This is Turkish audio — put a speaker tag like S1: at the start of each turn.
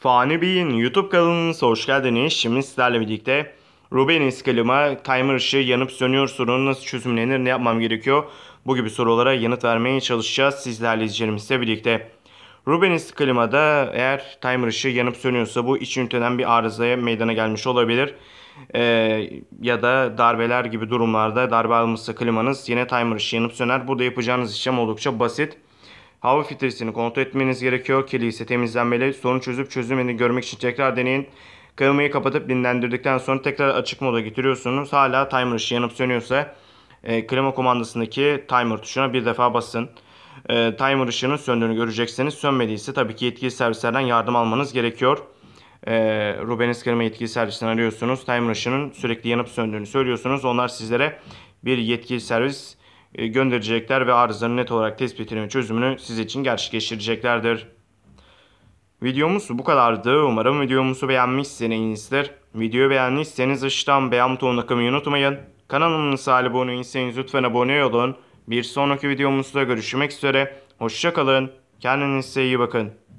S1: Fani Bey'in YouTube kanalınıza hoş geldiniz. Şimdi sizlerle birlikte Ruben iskelima timer ışığı yanıp sönüyor sorunu nasıl çözümlenir ne yapmam gerekiyor? Bu gibi sorulara yanıt vermeye çalışacağız sizlerle izleyicilerimizle birlikte. Ruben iskalimada eğer timer ışığı yanıp sönüyorsa bu iç üniteden bir arızaya meydana gelmiş olabilir. Ee, ya da darbeler gibi durumlarda darbe almışsa klimanız yine timer ışığı yanıp söner. Burada yapacağınız işlem oldukça basit. Hava filtresini kontrol etmeniz gerekiyor. Kili ise temizlenmeli. Sorun çözüp çözülmediğini görmek için tekrar deneyin. Klimayı kapatıp dinlendirdikten sonra tekrar açık moda getiriyorsunuz. Hala timer ışığı yanıp sönüyorsa e, klima komandasındaki timer tuşuna bir defa basın. E, timer ışığının söndüğünü göreceksiniz. Sönmediyse tabii ki yetkili servislerden yardım almanız gerekiyor. E, Rubeniz klima yetkili servisinden arıyorsunuz. Timer ışığının sürekli yanıp söndüğünü söylüyorsunuz. Onlar sizlere bir yetkili servis e, gönderecekler ve arızanın net olarak tespitini ve çözümünü siz için gerçekleştireceklerdir. Videomuz bu kadardı. Umarım videomuzu beğenmişsinizdir. Videoyu beğendiyseniz ışıdan beğen butonuna kımayı unutmayın. Kanalımıza abone değilseniz lütfen abone olun. Bir sonraki videomuzda görüşmek üzere. Hoşçakalın. Kendinize iyi bakın.